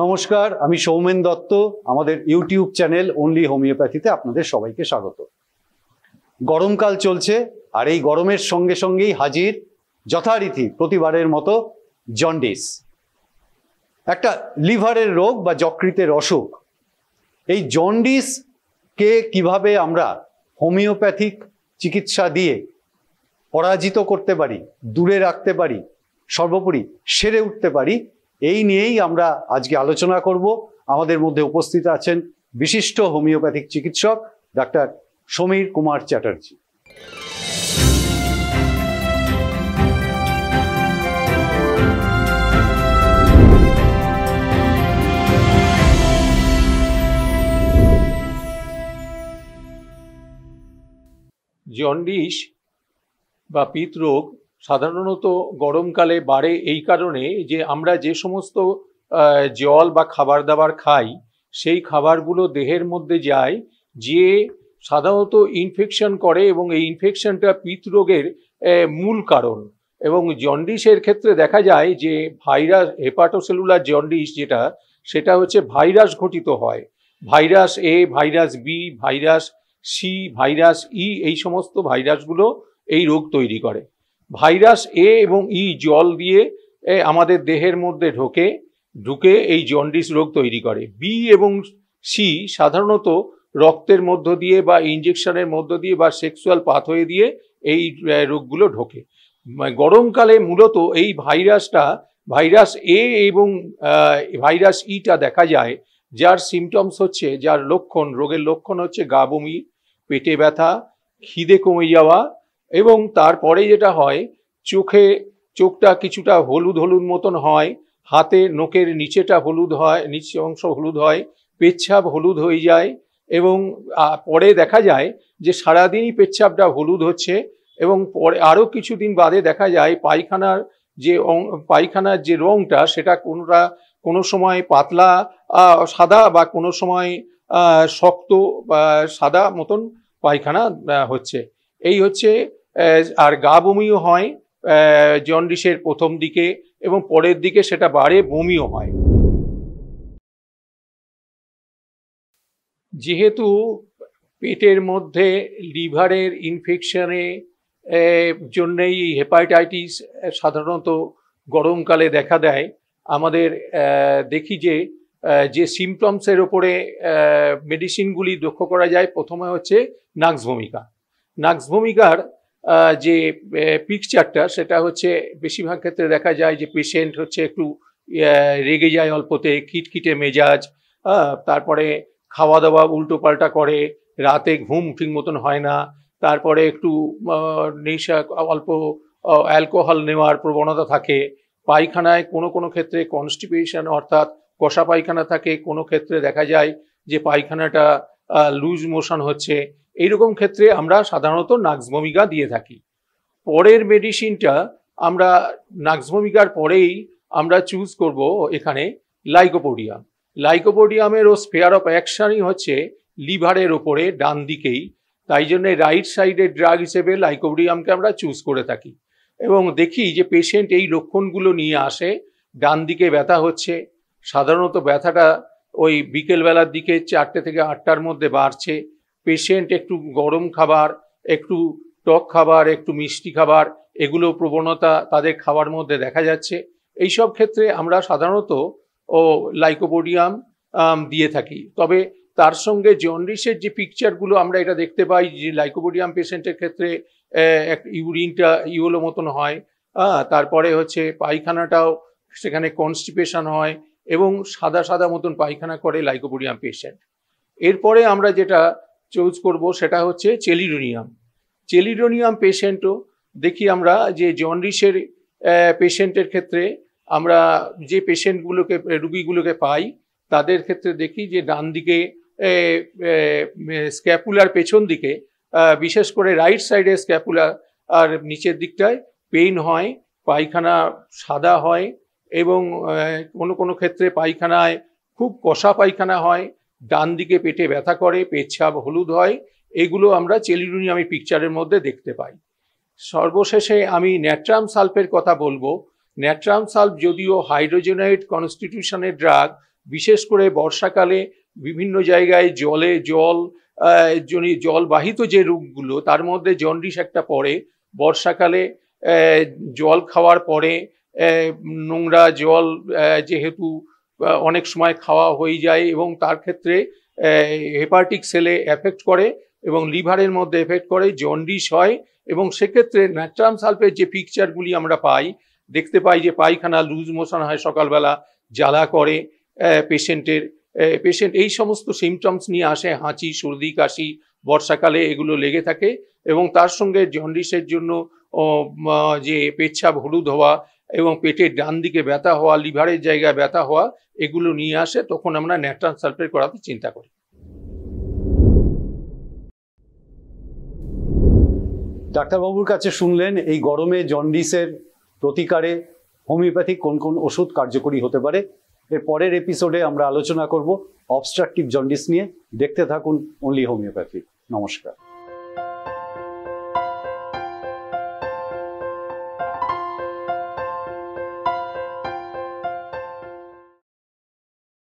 নমস্কার আমি সৌমেন দত্ত আমাদের ইউটিউব চ্যানেল অনলি হোমিওপ্যাথিতে আপনাদের সবাইকে স্বাগত গরমকাল চলছে আর এই গরমের সঙ্গে সঙ্গেই হাজির যথারীতি প্রতিবারের মতো জন্ডিস একটা লিভারের রোগ বা যকৃতের অসুখ এই জন্ডিসকে কিভাবে আমরা হোমিওপ্যাথিক চিকিৎসা দিয়ে পরাজিত করতে পারি দূরে রাখতে পারি সর্বোপরি সেরে উঠতে পারি এই নিয়েই আমরা আজকে আলোচনা করব আমাদের মধ্যে উপস্থিত আছেন বিশিষ্ট হোমিওপ্যাথিক চিকিৎসক ডাক্তার সমীর কুমার চ্যাটার্জি জন্ডিস বা পিত রোগ সাধারণত গরমকালে বাড়ে এই কারণে যে আমরা যে সমস্ত জল বা খাবার দাবার খাই সেই খাবারগুলো দেহের মধ্যে যায় যে সাধারণত ইনফেকশন করে এবং এই ইনফেকশনটা পিতরোগের মূল কারণ এবং জন্ডিসের ক্ষেত্রে দেখা যায় যে ভাইরাস হেপাটোসেলুলার জন্ডিস যেটা সেটা হচ্ছে ভাইরাস ঘটিত হয় virus A virus B virus C virus E e, এই সমস্ত ভাইরাসগুলো এই রোগ তৈরি করে ভাইরাস এ এবং ই জল দিয়ে আমাদের দেহের মধ্যে ঢোকে ঢুকে এই জন্ডিস রোগ তৈরি করে বি এবং সি সাধারণত রক্তের মধ্য দিয়ে বা ইঞ্জেকশনের মধ্য দিয়ে বা সেক্সুয়াল পাথওয়ে দিয়ে এই রোগগুলো ঢোকে গরমকালে মূলত এই ভাইরাসটা ভাইরাস এ এবং ভাইরাস ইটা দেখা যায় যার সিমটমস হচ্ছে যার লক্ষণ রোগের লক্ষণ হচ্ছে গা বমি পেটে ব্যথা খিদে কমে যাওয়া এবং তারপরে যেটা হয় চোখে চোখটা কিছুটা হলুদ হলুদ মতন হয় হাতে নোকের নিচেটা হলুদ হয় নিচে অংশ হলুদ হয় পেচ্ছাপ হলুদ হয়ে যায় এবং পরে দেখা যায় যে সারাদিনই পেচ্ছাপটা হলুদ হচ্ছে এবং পরে আরও কিছুদিন বাদে দেখা যায় পায়খানার যে পায়খানার যে রঙটা সেটা কোনোটা কোনো সময় পাতলা সাদা বা কোনো সময় শক্ত বা সাদা মতন পায়খানা হচ্ছে এই হচ্ছে আর গা বমিও হয় জন্ডিসের প্রথম দিকে এবং পরের দিকে সেটা বাড়ে বমিও হয় যেহেতু পেটের মধ্যে লিভারের ইনফেকশনে জন্যেই হেপাটাইটিস সাধারণত গরমকালে দেখা দেয় আমাদের দেখি যে যে সিমটমসের ওপরে মেডিসিনগুলি লক্ষ্য করা যায় প্রথমে হচ্ছে নাক্স ভূমিকা নাক্স ভূমিকার যে পিকচারটা সেটা হচ্ছে বেশিরভাগ ক্ষেত্রে দেখা যায় যে পেশেন্ট হচ্ছে একটু রেগে যায় অল্পতে কিটকিটে মেজাজ তারপরে খাওয়া দাওয়া উল্টো পাল্টা করে রাতে ঘুম ঠিক মতন হয় না তারপরে একটু নেশা অল্প অ্যালকোহল নেওয়ার প্রবণতা থাকে পায়খানায় কোনো কোনো ক্ষেত্রে কনস্টিপেশন অর্থাৎ কষা পায়খানা থাকে কোনো ক্ষেত্রে দেখা যায় যে পায়খানাটা লুজ মোশন হচ্ছে এইরকম ক্ষেত্রে আমরা সাধারণত নাক্সভূমিকা দিয়ে থাকি পরের মেডিসিনটা আমরা নাক্সভূমিকার পরেই আমরা চুজ করব এখানে লাইকোপোডিয়াম লাইকোপোডিয়ামের ও স্পেয়ার অফ অ্যাকশনই হচ্ছে লিভারের ওপরে ডান দিকেই তাই জন্যে রাইট সাইডের ড্রাগ হিসেবে লাইকোপোডিয়ামকে আমরা চুজ করে থাকি এবং দেখি যে পেশেন্ট এই লক্ষণগুলো নিয়ে আসে ডান দিকে ব্যথা হচ্ছে সাধারণত ব্যথাটা ওই বিকেলবেলার দিকে চারটে থেকে আটটার মধ্যে বাড়ছে পেশেন্ট একটু গরম খাবার একটু টক খাবার একটু মিষ্টি খাবার এগুলো প্রবণতা তাদের খাবার মধ্যে দেখা যাচ্ছে এই সব ক্ষেত্রে আমরা সাধারণত ও লাইকোপোডিয়াম দিয়ে থাকি তবে তার সঙ্গে জন্ডিসের যে পিকচারগুলো আমরা এটা দেখতে পাই যে লাইকোপোডিয়াম পেশেন্টের ক্ষেত্রে এক ইউরিনটা ইউলো মতন হয় তারপরে হচ্ছে পায়খানাটাও সেখানে কনস্টিপেশন হয় এবং সাদা সাদা মতন পায়খানা করে লাইকোপোডিয়াম পেশেন্ট এরপরে আমরা যেটা চুজ করব সেটা হচ্ছে চেলিডোনিয়াম চেলিডোনিয়াম পেশেন্টও দেখি আমরা যে জন্ডিসের পেশেন্টের ক্ষেত্রে আমরা যে পেশেন্টগুলোকে রুগীগুলোকে পাই তাদের ক্ষেত্রে দেখি যে ডান দিকে স্ক্যাপুলার পেছন দিকে বিশেষ করে রাইট সাইডে স্ক্যাপুলার আর নিচের দিকটায় পেইন হয় পায়খানা সাদা হয় এবং কোনো কোনো ক্ষেত্রে পায়খানায় খুব কষা পায়খানা হয় ডান দিকে পেটে ব্যথা করে পেচ্ছাপ হলুদ হয় এগুলো আমরা আমি পিকচারের মধ্যে দেখতে পাই সর্বশেষে আমি ন্যাট্রাম সালফের কথা বলবো ন্যাট্রাম সালফ যদিও হাইড্রোজেনাইট কনস্টিটিউশনের ড্রাগ বিশেষ করে বর্ষাকালে বিভিন্ন জায়গায় জলে জল জলবাহিত যে রোগগুলো তার মধ্যে জন্ডিস একটা পড়ে বর্ষাকালে জল খাওয়ার পরে নোংরা জল যেহেতু অনেক সময় খাওয়া হয়ে যায় এবং তার ক্ষেত্রে হেপাটিক সেলে এফেক্ট করে এবং লিভারের মধ্যে এফেক্ট করে জন্ডিস হয় এবং সেক্ষেত্রে ন্যাট্রাম সালফের যে পিকচারগুলি আমরা পাই দেখতে পাই যে পায়খানা লুজ মোশন হয় সকালবেলা জ্বালা করে পেশেন্টের পেশেন্ট এই সমস্ত সিমটমস নিয়ে আসে হাঁচি সর্দি কাশি বর্ষাকালে এগুলো লেগে থাকে এবং তার সঙ্গে জন্ডিসের জন্য যে পেচ্ছাপ হলুদ হওয়া এবং পেটের ডান দিকে ব্যথা হওয়া লিভারের জায়গায় ব্যথা হওয়া এগুলো নিয়ে আসে তখন আমরা ন্যাট্রান সালফেট করাতে চিন্তা করি ডাক্তারবাবুর কাছে শুনলেন এই গরমে জন্ডিসের প্রতিকারে হোমিওপ্যাথিক কোন কোন ওষুধ কার্যকরী হতে পারে এর পরের এপিসোডে আমরা আলোচনা করব অবস্ট্রাকটিভ জন্ডিস নিয়ে দেখতে থাকুন অনলি হোমিওপ্যাথি নমস্কার